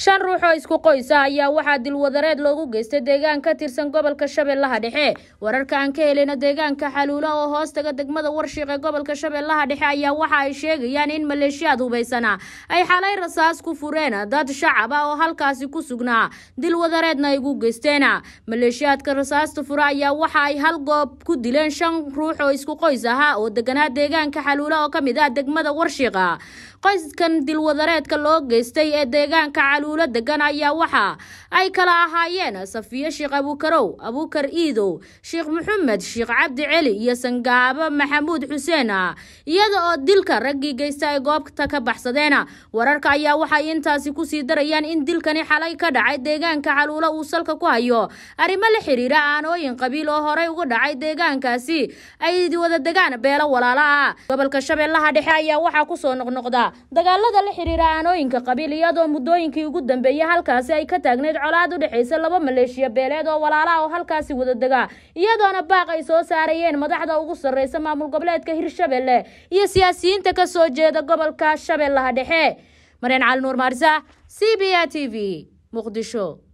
shan ruux oo isku qoys ah ayaa waxaa dilwadareed loogu geystay deegaan ka tirsan gobolka shabeellaha dhexe wararka aan ka helayna deegaanka xaluulo oo hoostaga degmada warshiiq ee gobolka shabeellaha dhexe ayaa waxa ay sheegayaan in maleeshiyaad hubaysana ay xalay rasaas ku fureen dad shacab ah oo halkaasi ku sugnaa dilwadareedna ay ugu geysteen maleeshiyaadka rasaasta fura ayaa waxa ay hal goob ku dileen shan ruux oo isku qoys ahaa oo deganaa deegaanka xaluulo oo ka mid ah degmada warshiiqa qoyskan dilwadareedka loo geystay ee deegaanka caluulo degan ayaa waxa ay kala ahaayeen safiyo sheekh abuukarow abuukar iidow sheekh maxamed sheekh cabdi celi iyo sangaabo maxamuud xuseen iyada oo dilka raggii geysta ay goobta ka baxsadeen wararka ayaa waxay intaasi kusii darayaan in dilkani xalay ka dhacay deegaanka caluulo uu salka ku hayo arrimo la xiriira aanooyin qabiil oo horey uga dhacay deegaankaasi ay wada degaan beelo walaala ah gobolka shabeellaha dhexe ayaa waxaa kusoo noqnoqda dagaalada la xidhiira aanooyinka qabiil iyadoo muddooyinkii ugu dambeeyey halkaasi ay ka taagnayd colaad u dhexaysa laba maleeshiya beeleed oo walaalaha oo halkaasi wada degaa iyadoona baaq ay soo saarayeen madaxda ugu sarreysa maamul goboleedka hirshabelle iyo siyaasiyiinta ka soo jeeda gobolka shabeellaha dhexe mareen cali nuur maarisa c b a t v muqdisho